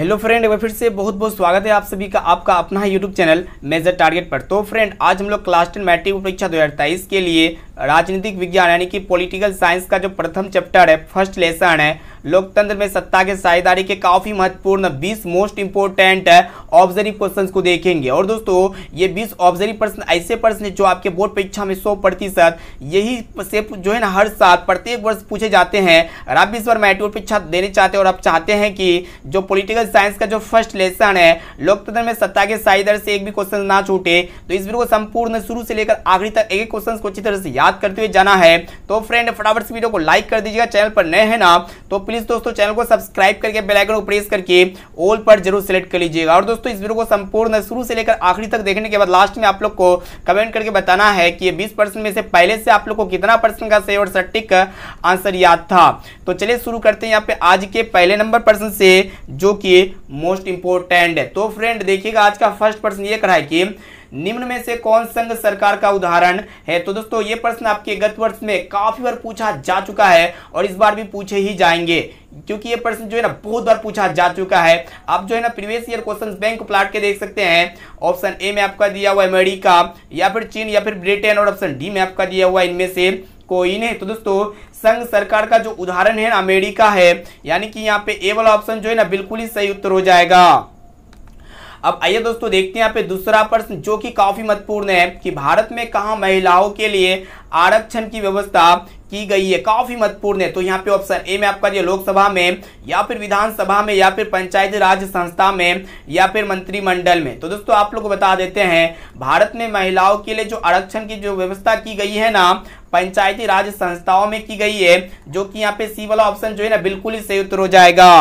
hello friend एक बार फिर से बहुत बहुत स्वागत है आप सभी का आपका अपना है यूट्यूब चैनल मेजर टारगेट पर तो फ्रेंड आज हम लोग क्लास टेन मैट्रिक परीक्षा दो के लिए राजनीतिक विज्ञान यानी कि पॉलिटिकल साइंस का जो प्रथम चैप्टर है फर्स्ट लेसन है लोकतंत्र में सत्ता के साझेदारी के काफी महत्वपूर्ण 20 मोस्ट इंपोर्टेंट ऑब्जर्व क्वेश्चन को देखेंगे और दोस्तों ये 20 ऑब्जर्व प्रश्न ऐसे प्रश्न जो आपके बोर्ड परीक्षा में सौ प्रतिशत यही से जो है ना हर साल प्रत्येक वर्ष पूछे जाते हैं और आप इस बार मैट्यूर परीक्षा देने चाहते हैं और आप चाहते हैं कि जो पोलिटिकल साइंस का जो फर्स्ट लेसन है लोकतंत्र में सत्ता के साझेदारी से एक भी क्वेश्चन ना छूटे तो इस वीडियो को संपूर्ण शुरू से लेकर आखिरी तक एक क्वेश्चन को अच्छी तरह से याद करते हुए जाना है तो फ्रेंड फटाफट वीडियो को लाइक कर दीजिएगा चैनल पर नए हैं ना तो प्लीज दोस्तों चैनल को सब्सक्राइब करके बेलाइकन को प्रेस करके ऑल पर जरूर सेलेक्ट कर लीजिएगा और दोस्तों इस वीडियो को संपूर्ण शुरू से लेकर आखिरी तक देखने के बाद लास्ट में आप लोग को कमेंट करके बताना है कि बीस परसेंट में से पहले से आप लोग को कितना परसेंट का सही और सटीक आंसर याद था तो चलिए शुरू करते हैं यहाँ पे आज के पहले नंबर पर्सन से जो कि मोस्ट इंपोर्टेंट है तो फ्रेंड देखिएगा आज का फर्स्ट पर्सन ये करा है कि निम्न में से कौन संघ सरकार का उदाहरण है तो दोस्तों ये प्रश्न आपके गत वर्ष में काफी बार पूछा जा चुका है और इस बार भी पूछे ही जाएंगे क्योंकि ये प्रश्न जो है ना बहुत बार पूछा जा चुका है आप जो है ना प्रीवियस ईयर क्वेश्चंस बैंक प्लाट के देख सकते हैं ऑप्शन ए में आपका दिया हुआ अमेरिका या फिर चीन या फिर ब्रिटेन और ऑप्शन डी में आपका दिया हुआ इनमें से कोई नहीं तो दोस्तों संघ सरकार का जो उदाहरण है ना अमेरिका है यानी कि यहाँ पे ए वाला ऑप्शन जो है ना बिल्कुल ही सही उत्तर हो जाएगा अब आइए दोस्तों देखते हैं यहाँ पे दूसरा प्रश्न जो कि काफी महत्वपूर्ण है कि भारत में कहा महिलाओं के लिए आरक्षण की व्यवस्था की गई है काफी महत्वपूर्ण है तो यहाँ पे ऑप्शन ए में आपका जो लोकसभा में या फिर विधानसभा में या फिर पंचायती राज संस्था में या फिर मंत्रिमंडल में तो दोस्तों आप लोग बता देते हैं भारत में महिलाओं के लिए जो आरक्षण की जो व्यवस्था की गई है ना पंचायती राज संस्थाओं में की गई है जो कि यहाँ पे सी वाला ऑप्शन जो है ना बिल्कुल ही सही उत्तर हो जाएगा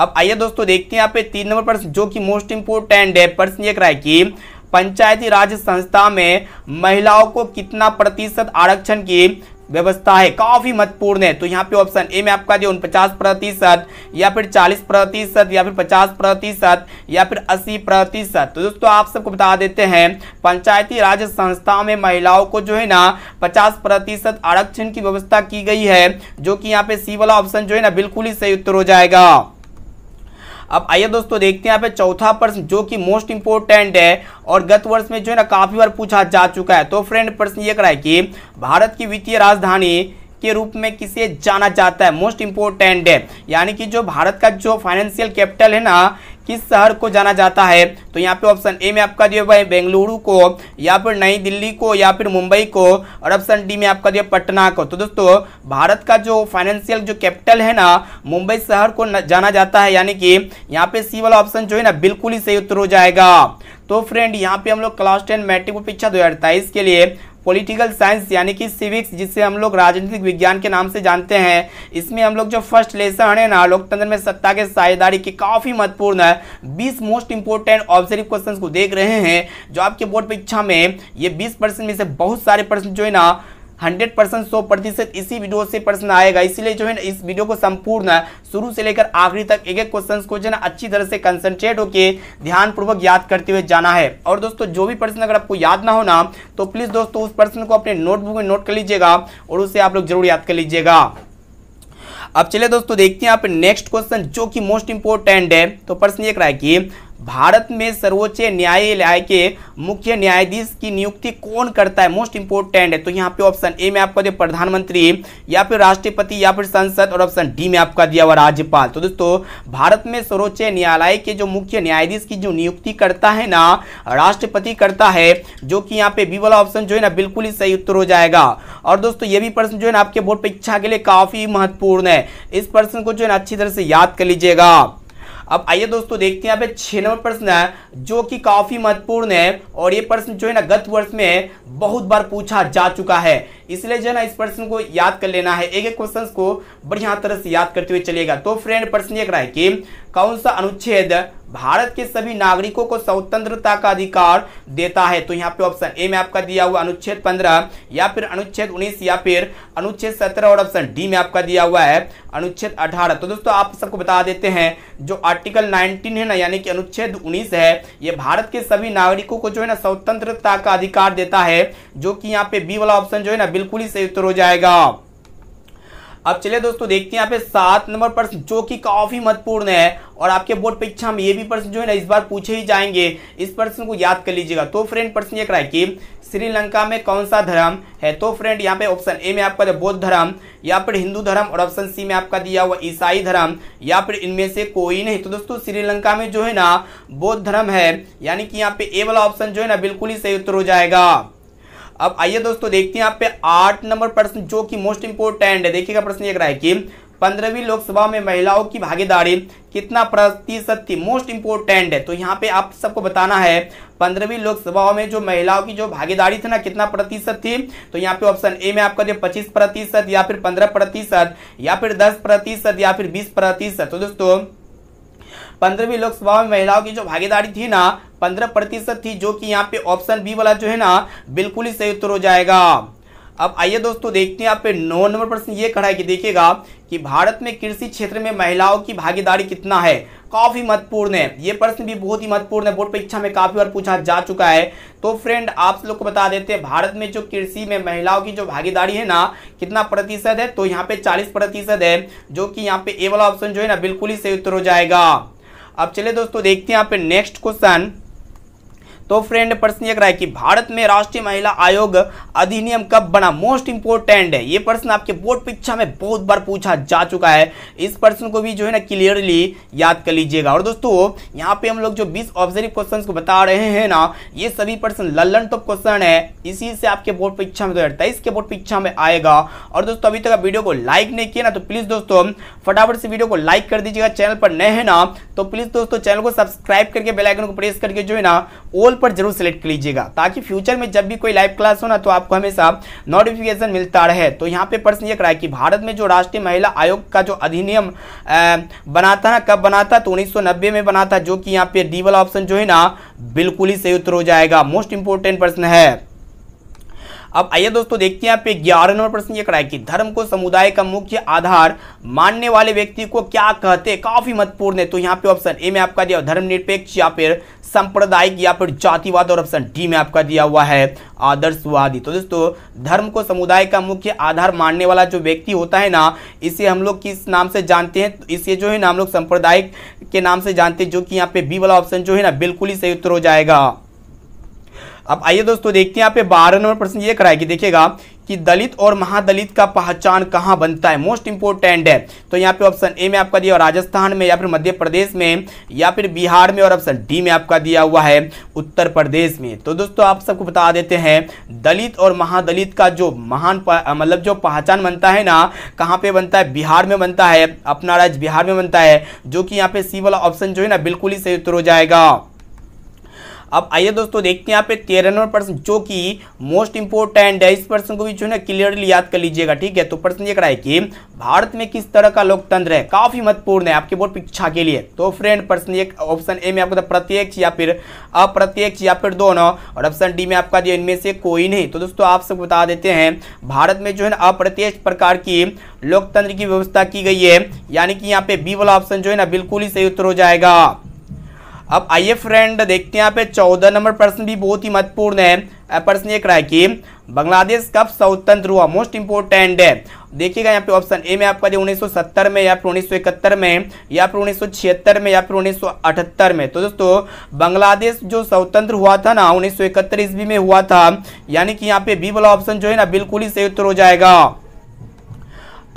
अब आइए दोस्तों देखते हैं यहाँ पे तीन नंबर प्रश्न जो कि मोस्ट इंपोर्टेंट है प्रश्न ये रहा है कि पंचायती राज संस्था में महिलाओं को कितना प्रतिशत आरक्षण की व्यवस्था है काफी महत्वपूर्ण है तो यहाँ पे ऑप्शन ए में आपका जो उनपचास प्रतिशत या फिर 40 प्रतिशत या फिर 50 प्रतिशत या फिर 80 प्रतिशत तो दोस्तों आप सबको बता देते हैं पंचायती राज संस्था में महिलाओं को जो है ना 50 प्रतिशत आरक्षण की व्यवस्था की गई है जो कि यहाँ पे सी वाला ऑप्शन जो है ना बिल्कुल ही सही उत्तर हो जाएगा अब आइए दोस्तों देखते हैं यहाँ पे चौथा प्रश्न जो कि मोस्ट इंपोर्टेंट है और गत वर्ष में जो है ना काफ़ी बार पूछा जा चुका है तो फ्रेंड प्रश्न ये करा है कि भारत की वित्तीय राजधानी के रूप में किसे जाना जाता है मोस्ट इंपोर्टेंट है यानी कि जो भारत का जो फाइनेंशियल कैपिटल है ना किस शहर को जाना जाता है तो यहाँ पे ऑप्शन ए में आपका जो है बेंगलुरु को या फिर नई दिल्ली को या फिर मुंबई को और ऑप्शन डी में आपका जो है पटना को तो दोस्तों भारत का जो फाइनेंशियल जो कैपिटल है ना मुंबई शहर को जाना जाता है यानी कि यहाँ पे सी वाला ऑप्शन जो है ना बिल्कुल ही सही उत्तर हो जाएगा तो फ्रेंड यहाँ पे हम लोग क्लास टेन मैट्रिक परीक्षा दो के लिए पॉलिटिकल साइंस यानी कि सिविक्स जिसे हम लोग राजनीतिक विज्ञान के नाम से जानते हैं इसमें हम लोग जो फर्स्ट लेसन है ना लोकतंत्र में सत्ता के साझेदारी की काफ़ी महत्वपूर्ण है बीस मोस्ट इंपोर्टेंट ऑब्जर्व क्वेश्चन को देख रहे हैं जो आपके बोर्ड परीक्षा में ये बीस में से बहुत सारे प्रश्न जो है ना हंड्रेड परसेंट सौ प्रतिशत इसी वीडियो से प्रश्न आएगा इसलिए जो है ना इस वीडियो को संपूर्ण शुरू से लेकर आखिरी तक एक एक क्वेश्चन को जो है ना अच्छी तरह से कंसंट्रेट होकर ध्यानपूर्वक याद करते हुए जाना है और दोस्तों जो भी प्रश्न अगर आपको याद ना हो ना तो प्लीज़ दोस्तों उस प्रश्न को अपने नोटबुक में नोट कर लीजिएगा और उसे आप लोग जरूर याद कर लीजिएगा अब चलिए दोस्तों देखते हैं आप नेक्स्ट क्वेश्चन जो कि मोस्ट इंपोर्टेंट है तो प्रश्न एक रहा है कि भारत में सर्वोच्च न्यायालय के मुख्य न्यायाधीश की नियुक्ति कौन करता है मोस्ट इंपोर्टेंट है तो यहाँ पे ऑप्शन ए में आपका दिया प्रधानमंत्री या फिर राष्ट्रपति या फिर संसद और ऑप्शन डी में आपका दिया हुआ राज्यपाल तो दोस्तों भारत में सर्वोच्च न्यायालय के जो मुख्य न्यायाधीश की जो नियुक्ति करता है ना राष्ट्रपति करता है जो कि यहाँ पे बी वाला ऑप्शन जो है ना बिल्कुल ही सही उत्तर हो जाएगा और दोस्तों ये भी प्रश्न जो है ना आपके बोर्ड परीक्षा के लिए काफी महत्वपूर्ण है इस प्रश्न को जो है ना अच्छी तरह से याद कर लीजिएगा अब आइए दोस्तों देखते हैं यहाँ पे छह नंबर प्रश्न है जो कि काफी महत्वपूर्ण है और ये प्रश्न जो है ना गत वर्ष में बहुत बार पूछा जा चुका है इसलिए जो है ना इस प्रश्न को याद कर लेना है एक एक क्वेश्चन को बढ़िया तरह से याद करते हुए चलेगा तो फ्रेंड प्रश्न ये रहा है कि कौन सा अनुच्छेद भारत के सभी नागरिकों को स्वतंत्रता का अधिकार देता है तो यहाँ पे ऑप्शन ए में आपका दिया हुआ अनुच्छेद 15 या फिर अनुच्छेद 19 या फिर अनुच्छेद 17 और ऑप्शन डी में आपका दिया हुआ है अनुच्छेद 18 तो दोस्तों आप सबको बता देते हैं जो आर्टिकल 19 है ना यानी कि अनुच्छेद 19 है ये भारत के सभी नागरिकों को जो है ना स्वतंत्रता का अधिकार देता है जो कि यहाँ पे बी वाला ऑप्शन जो है ना बिल्कुल ही सही उत्तर हो जाएगा अब चलिए दोस्तों देखते हैं यहाँ पे सात नंबर प्रश्न जो कि काफी महत्वपूर्ण है और आपके बोर्ड परीक्षा में ये भी प्रश्न जो है ना इस बार पूछे ही जाएंगे इस प्रश्न को याद कर लीजिएगा तो फ्रेंड प्रश्न ये कर कि श्रीलंका में कौन सा धर्म है तो फ्रेंड यहाँ पे ऑप्शन ए में आपका बौद्ध धर्म या फिर हिंदू धर्म और ऑप्शन सी में आपका दिया हुआ ईसाई धर्म या फिर इनमें से कोई नहीं तो दोस्तों श्रीलंका में जो है ना बौद्ध धर्म है यानी कि यहाँ पे ए वाला ऑप्शन जो है ना बिल्कुल ही सही उत्तर हो जाएगा अब आइए दोस्तों देखते हैं आप पे आठ नंबर प्रश्न जो कि मोस्ट इंपोर्टेंट है देखिएगा प्रश्न एक रहा है कि पंद्रहवीं लोकसभा में महिलाओं की भागीदारी कितना प्रतिशत थी मोस्ट इंपोर्टेंट है तो यहाँ पे आप सबको बताना है पंद्रहवीं लोकसभा में जो महिलाओं की जो भागीदारी थी ना कितना प्रतिशत थी तो यहाँ पे ऑप्शन ए में आपका जो 25 प्रतिशत या फिर 15 प्रतिशत या फिर 10 प्रतिशत या फिर 20 प्रतिशत तो दोस्तों पंद्रहवीं लोकसभा में महिलाओं की जो भागीदारी थी ना पंद्रह प्रतिशत थी जो कि यहाँ पे ऑप्शन बी वाला जो है ना बिल्कुल ही सही उत्तर हो जाएगा अब आइए दोस्तों देखते हैं आप पे नौ नंबर प्रश्न ये खड़ा है कि देखिएगा कि भारत में कृषि क्षेत्र में महिलाओं की भागीदारी कितना है काफी महत्वपूर्ण है ये प्रश्न भी बहुत ही महत्वपूर्ण है बोर्ड परीक्षा में काफी बार पूछा जा चुका है तो फ्रेंड आप लोग को बता देते हैं भारत में जो कृषि में महिलाओं की जो भागीदारी है ना कितना प्रतिशत है तो यहाँ पे चालीस प्रतिशत है जो कि यहाँ पे ए वाला ऑप्शन जो है ना बिल्कुल ही सही उत्तर हो जाएगा अब चले दोस्तों देखते हैं यहाँ पे नेक्स्ट क्वेश्चन तो फ्रेंड प्रश्न ये है कि भारत में राष्ट्रीय महिला आयोग अधिनियम कब बना मोस्ट इंपोर्टेंट है ये प्रश्न आपके बोर्ड परीक्षा में बहुत बार पूछा जा चुका है इस प्रश्न को भी जो है ना क्लियरली याद कर लीजिएगा और दोस्तों यहाँ पे हम लोग जो बीस ऑब्जर्व क्वेश्चन को बता रहे हैं ना ये सभी प्रश्न लल्लन टॉप क्वेश्चन है इसी से आपके बोर्ड परीक्षा में दो के बोर्ड परीक्षा में आएगा और दोस्तों अभी तक आप वीडियो को लाइक नहीं किया ना तो प्लीज दोस्तों फटाफट से वीडियो को लाइक कर दीजिएगा चैनल पर नए है ना तो प्लीज दोस्तों चैनल को सब्सक्राइब करके बेलाइकन को प्रेस करके जो है ना ऑल पर जरूर सेलेक्ट कर लीजिएगा ताकि फ्यूचर में जब भी कोई लाइव क्लास हो ना तो आपको हमेशा नोटिफिकेशन मिलता रहे तो यहाँ पे प्रश्न ये कराए कि भारत में जो राष्ट्रीय महिला आयोग का जो अधिनियम बनाता ना कब बना था तो उन्नीस में बना था जो कि यहाँ पे डी वाला ऑप्शन जो है ना बिल्कुल ही सही उत्तर हो जाएगा मोस्ट इंपोर्टेंट प्रश्न है अब आइए दोस्तों देखते हैं आप ग्यारह नंबर प्रश्न ये कराए कि धर्म को समुदाय का मुख्य आधार मानने वाले व्यक्ति को क्या कहते काफी महत्वपूर्ण है तो यहाँ पे ऑप्शन ए में आपका दिया धर्म निरपेक्ष या फिर सांप्रदायिक या फिर जातिवाद और ऑप्शन डी में आपका दिया हुआ है आदर्शवादी तो दोस्तों धर्म को समुदाय का मुख्य आधार मानने वाला जो व्यक्ति होता है ना इसे हम लोग किस नाम से जानते हैं तो इसे जो है ना हम लोग सांप्रदायिक के नाम से जानते हैं जो कि यहाँ पे बी वाला ऑप्शन जो है ना बिल्कुल ही सही उत्तर हो जाएगा अब आइए दोस्तों देखते हैं यहाँ पे बारह नंबर प्रश्न ये कराए कि देखिएगा कि दलित और महादलित का पहचान कहाँ बनता है मोस्ट इंपोर्टेंट है तो यहाँ पे ऑप्शन ए में आपका दिया राजस्थान में या फिर मध्य प्रदेश में या फिर बिहार में और ऑप्शन डी में आपका दिया हुआ है उत्तर प्रदेश में तो दोस्तों आप सबको बता देते हैं दलित और महादलित का जो महान मतलब जो पहचान बनता है ना कहाँ पे बनता है बिहार में बनता है अपना राज्य बिहार में बनता है जो कि यहाँ पे सी वाला ऑप्शन जो है ना बिल्कुल ही सही उत्तर हो जाएगा अब आइए दोस्तों देखते हैं यहाँ पे तेरह नंबर प्रश्न जो कि मोस्ट इंपोर्टेंट है इस प्रश्न को भी जो है क्लियरली याद कर लीजिएगा ठीक है तो प्रश्न ये करा है कि भारत में किस तरह का लोकतंत्र है काफी महत्वपूर्ण है आपके बोर्ड परीक्षा के लिए तो फ्रेंड प्रश्न एक ऑप्शन ए में आपका प्रत्यक्ष या फिर अप्रत्यक्ष या फिर दोनों और ऑप्शन डी में आपका जो इनमें से कोई नहीं तो दोस्तों आप सब बता देते हैं भारत में जो है ना अप्रत्यक्ष प्रकार की लोकतंत्र की व्यवस्था की गई है यानी कि यहाँ पे बी वाला ऑप्शन जो है ना बिल्कुल ही सही उत्तर हो जाएगा अब आइए फ्रेंड देखते हैं यहाँ पे चौदह नंबर प्रश्न भी बहुत ही महत्वपूर्ण है प्रश्न ये रहा है कि बांग्लादेश कब स्वतंत्र हुआ मोस्ट इंपोर्टेंट है देखिएगा यहाँ पे ऑप्शन ए में आपका जो 1970 में या फिर उन्नीस में या फिर उन्नीस में या फिर उन्नीस में तो दोस्तों बांग्लादेश जो स्वतंत्र हुआ था ना उन्नीस ईस्वी में हुआ था यानी कि यहाँ पे बी वाला ऑप्शन जो है ना बिल्कुल ही सही उत्तर हो जाएगा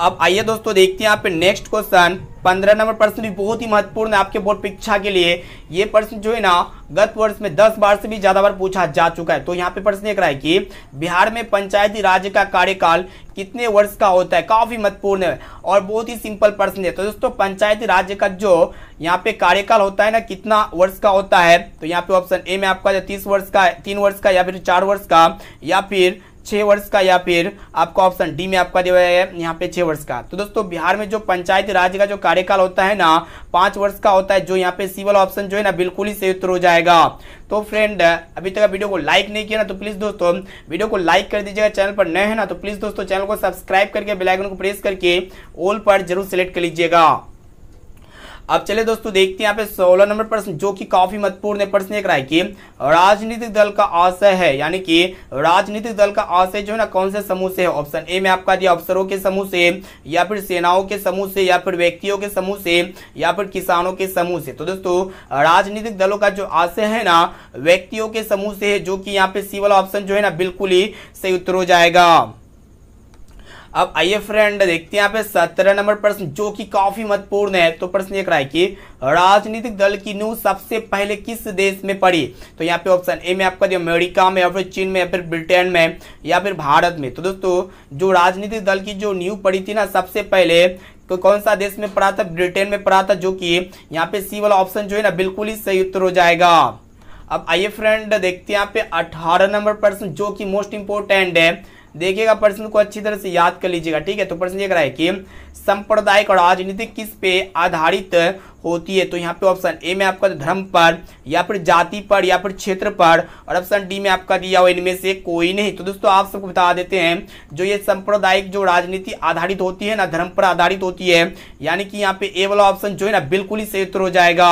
अब आइए दोस्तों देखते हैं यहाँ पे नेक्स्ट क्वेश्चन पंद्रह नंबर प्रश्न भी बहुत ही महत्वपूर्ण है आपके बोर्ड परीक्षा के लिए ये प्रश्न जो है ना गत वर्ष में दस बार से भी ज्यादा बार पूछा जा चुका है तो यहाँ पे प्रश्न देख रहा है कि बिहार में पंचायती राज का कार्यकाल कितने वर्ष का होता है काफी महत्वपूर्ण है और बहुत ही सिंपल प्रश्न है तो दोस्तों पंचायती राज्य का जो यहाँ पे कार्यकाल होता है ना कितना वर्ष का होता है तो यहाँ पे ऑप्शन ए में आपका जो तीस वर्ष का तीन वर्ष का या फिर चार वर्ष का या फिर छः वर्ष का या फिर आपका ऑप्शन डी में आपका दिया है यहाँ पे छः वर्ष का तो दोस्तों बिहार में जो पंचायत राज का जो कार्यकाल होता है ना पाँच वर्ष का होता है जो यहाँ पे सिविल ऑप्शन जो है ना बिल्कुल ही सही उत्तर हो जाएगा तो फ्रेंड अभी तक वीडियो को लाइक नहीं किया ना तो प्लीज़ दोस्तों वीडियो को लाइक कर दीजिएगा चैनल पर नए है ना तो प्लीज़ दोस्तों चैनल को सब्सक्राइब करके बेलाइकन को प्रेस करके ओल पर जरूर सेलेक्ट कर लीजिएगा अब चले दोस्तों देखते हैं यहाँ पे सोलह नंबर प्रश्न जो कि काफी महत्वपूर्ण प्रश्न एक रहा है कि राजनीतिक दल का आशय है यानी कि राजनीतिक दल का आशय जो है ना कौन से समूह से है ऑप्शन ए में आपका दिया अफसरों के समूह से या फिर सेनाओं के समूह से या फिर व्यक्तियों के समूह से या फिर किसानों के समूह से तो दोस्तों राजनीतिक दलों का जो आशय है ना व्यक्तियों के समूह से है जो कि यहाँ पे सी वाला ऑप्शन जो है ना बिल्कुल ही सही उत्तर हो जाएगा अब आइए फ्रेंड देखते हैं यहाँ पे सत्रह नंबर प्रश्न जो कि काफी महत्वपूर्ण है तो प्रश्न ये कराए कि राजनीतिक दल की न्यूज सबसे पहले किस देश में पड़ी तो यहाँ पे ऑप्शन ए में आपका दिया अमेरिका में या फिर चीन में या फिर ब्रिटेन में या फिर भारत में तो दोस्तों जो राजनीतिक दल की जो न्यूज पड़ी थी ना सबसे पहले तो कौन सा देश में पड़ा था ब्रिटेन में पड़ा था जो कि यहाँ पे सी वाला ऑप्शन जो है ना बिल्कुल ही सही उत्तर हो जाएगा अब आइए फ्रेंड देखते हैं यहाँ पे अठारह नंबर प्रश्न जो कि मोस्ट इंपोर्टेंट है देखिएगा प्रश्न को अच्छी तरह से याद कर लीजिएगा ठीक है तो प्रश्न ये रहा है कि सांप्रदायिक और राजनीति किस पे आधारित होती है तो यहाँ पे ऑप्शन ए में आपका धर्म पर या फिर जाति पर या फिर क्षेत्र पर और ऑप्शन डी में आपका दिया हुआ इनमें से कोई नहीं तो दोस्तों आप सबको बता देते हैं जो ये सांप्रदायिक जो राजनीति आधारित होती है ना धर्म पर आधारित होती है यानी कि यहाँ पे ए वाला ऑप्शन जो है ना बिल्कुल ही सही उत्तर हो जाएगा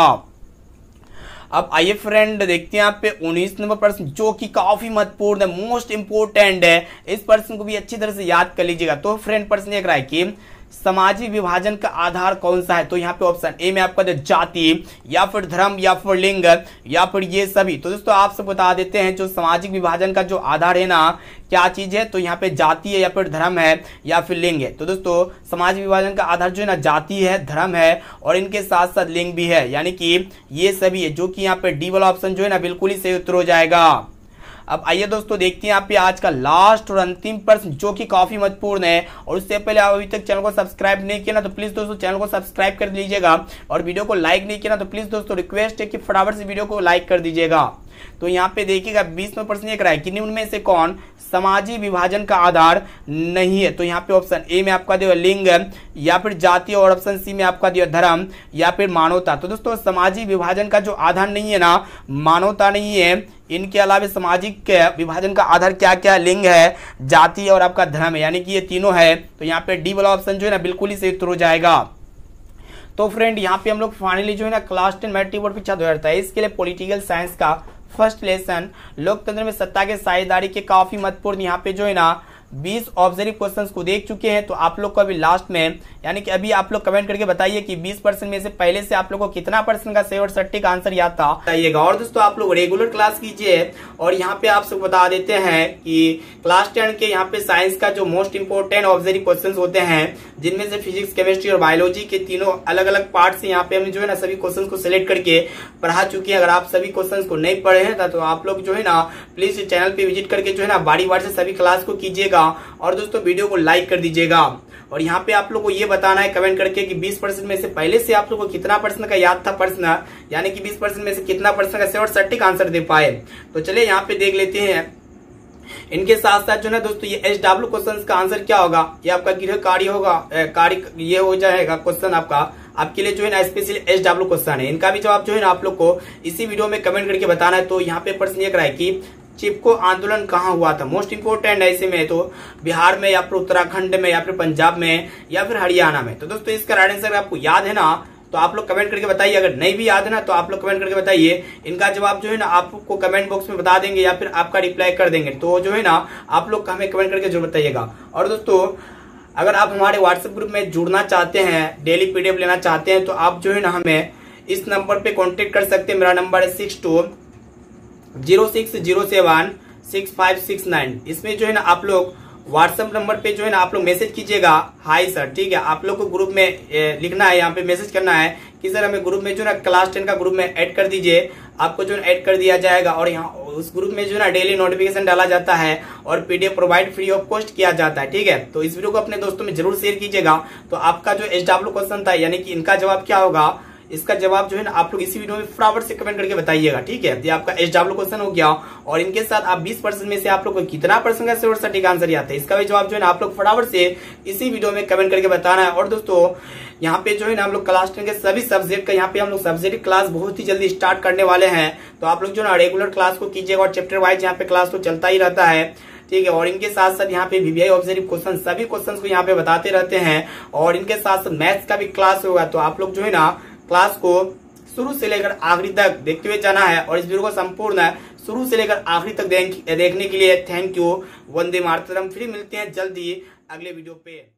अब आइए फ्रेंड देखते हैं आप पे उन्नीस नंबर प्रश्न जो कि काफी महत्वपूर्ण है मोस्ट इंपोर्टेंट है इस प्रश्न को भी अच्छी तरह से याद कर लीजिएगा तो फ्रेंड प्रश्न एक रहा है कि सामाजिक विभाजन का आधार कौन सा है तो यहाँ पे ऑप्शन ए में आपका जाति या फिर धर्म या फिर लिंग या फिर ये सभी तो दोस्तों आप सब बता देते हैं जो सामाजिक विभाजन का जो आधार है ना क्या चीज है तो यहाँ पे जाति है या फिर धर्म है या फिर लिंग है तो दोस्तों सामाजिक विभाजन का आधार जो है ना जाति है धर्म है और इनके साथ साथ लिंग भी है यानी कि ये सभी है जो कि यहाँ पे डी वाला ऑप्शन जो है ना बिल्कुल ही सही उत्तर हो जाएगा अब आइए दोस्तों देखते हैं आप आज का लास्ट और अंतिम प्रश्न जो कि काफी महत्वपूर्ण है और उससे पहले आप अभी तक चैनल को सब्सक्राइब नहीं किया ना तो प्लीज दोस्तों चैनल को सब्सक्राइब कर लीजिएगा और वीडियो को लाइक नहीं किया ना तो प्लीज दोस्तों रिक्वेस्ट है कि फटाफट से वीडियो को लाइक कर दीजिएगा तो यहाँ पे देखिएगा बीसवें प्रश्न ये करा कि उनमें से कौन सामाजिक विभाजन का आधार नहीं है तो यहाँ पे ऑप्शन ए में आपका दिया लिंग या फिर जाति और ऑप्शन सी में आपका दिया धर्म या फिर मानवता तो दोस्तों सामाजिक विभाजन का जो आधार नहीं है ना मानवता नहीं है इनके अलावा सामाजिक विभाजन का आधार क्या क्या लिंग है जाति और आपका धर्म है यानी कि ये तीनों है तो यहाँ पे डी वाला ऑप्शन जो है ना बिल्कुल ही सही हो जाएगा तो फ्रेंड यहाँ पे हम लोग फाइनली जो है ना क्लास टेन मैट्रिक बोर्ड परीक्षा दो हजार तेईस इसके लिए पॉलिटिकल साइंस का फर्स्ट लेसन लोकतंत्र में सत्ता के साझेदारी के काफी महत्वपूर्ण यहाँ पे जो है ना बीस ऑब्जर्व क्वेश्चन को देख चुके हैं तो आप लोग को अभी लास्ट में यानी कि अभी आप लोग कमेंट करके बताइए कि बीस परसेंट में से पहले से आप लोग को कितना परसेंट का सही और सटीक आंसर याद था बताइएगा और दोस्तों आप लोग रेगुलर क्लास कीजिए और यहाँ पे आप सब बता देते हैं कि क्लास टेन के यहाँ पे साइंस का जो मोस्ट इंपोर्टेंट ऑब्जर्व क्वेश्चन होते हैं जिनमें से फिजिक्स केमिस्ट्री और बायोलॉजी के तीनों अलग अलग पार्ट से यहाँ पे हम जो है ना सभी क्वेश्चन को सिलेक्ट करके पढ़ा चुके हैं अगर आप सभी क्वेश्चन को नहीं पढ़े हैं तो आप लोग जो है ना प्लीज चैनल पे विजिट करके जो है ना बारी बार से सभी क्लास को कीजिएगा दीजिएगा और दोस्तों वीडियो को लाइक कर दीजिएगा और यहाँ पे आप लोग को ये बताना है कमेंट करके कि 20 परसेंट में से पहले से आप लोग को कितना परसेंट का याद था प्रश्न यानी कि 20 परसेंट में से कितना परसेंट का और सटीक आंसर दे पाए तो चलिए यहाँ पे देख लेते हैं इनके साथ साथ जो ना दोस्तों ये एच डब्ल्यू क्वेश्चन का आंसर क्या होगा ये आपका गृह कार्य होगा कार्य ये हो जाएगा क्वेश्चन आपका आपके लिए जो है ना स्पेशल एच डब्ल्यू क्वेश्चन है इनका भी जवाब जो है ना आप लोग को इसी वीडियो में कमेंट करके बताना है तो यहाँ पे प्रश्न ये कराए कि चिपको आंदोलन कहाँ हुआ था मोस्ट इंपोर्टेंट ऐसे में तो बिहार में या फिर उत्तराखंड में या फिर पंजाब में या फिर हरियाणा में तो दोस्तों इसका राइट आंसर आपको याद है ना तो आप लोग कमेंट करके बताइए अगर नहीं भी याद है ना तो आप लोग कमेंट करके बताइए इनका जवाब जो है ना आपको कमेंट बॉक्स में बता देंगे या फिर आपका रिप्लाई कर देंगे तो जो है ना आप लोग हमें कमेंट करके जरूर बताइएगा और दोस्तों अगर आप हमारे व्हाट्सएप ग्रुप में जुड़ना चाहते हैं डेली पीडीएफ लेना चाहते हैं तो आप जो है ना हमें इस नंबर पे कांटेक्ट कर सकते हैं मेरा नंबर है six two zero six zero seven six five six nine इसमें जो है ना आप लोग व्हाट्सएप नंबर पे जो है ना आप लोग मैसेज कीजिएगा हाय सर ठीक है आप लोग को ग्रुप में लिखना है यहाँ पे मैसेज करना है कि सर हमें ग्रुप में जो ना क्लास टेन का ग्रुप में ऐड कर दीजिए आपको जो है ऐड कर दिया जाएगा और यहाँ उस ग्रुप में जो है ना डेली नोटिफिकेशन डाला जाता है और PDF provide free of cost किया जाता है ठीक है तो इस वीडियो को अपने दोस्तों में जरूर शेयर कीजिएगा तो आपका जो एच क्वेश्चन था यानी कि इनका जवाब क्या होगा इसका जवाब जो है ना आप लोग इसी वीडियो में फटाफट से कमेंट करके बताइएगा ठीक है ये आपका एच डब्ल्यू क्वेश्चन हो गया और इनके साथ आप बीस परसेंट में से आप लोग को कितना परसेंट का सर सटीक आंसर आता है इसका भी जवाब जो है ना आप लोग फटाफट से इसी वीडियो में कमेंट करके बताना है और दोस्तों यहाँ पे जो है ना हम लोग क्लास टेन के सभी सब्जेक्ट का यहाँ पे हम लोग सब्जेक्ट क्लास बहुत ही जल्दी स्टार्ट करने वाले हैं तो आप लोग जो ना रेगुलर क्लास को कीजिएगा और चैप्टर वाइज यहाँ पे क्लास तो चलता ही रहता है ठीक है और इनके साथ साथ यहाँ पे वीवीआई ऑब्जर्व क्वेश्चन सभी क्वेश्चन को यहाँ पे बताते रहते हैं और इनके साथ साथ मैथ्स का भी क्लास होगा तो आप लोग जो है ना क्लास को शुरू से लेकर आखिरी तक देखते हुए जाना है और इस वीडियो को संपूर्ण शुरू से लेकर आखिरी तक देखने के लिए थैंक यू वंदे मातरम फिर मिलते हैं जल्दी अगले वीडियो पे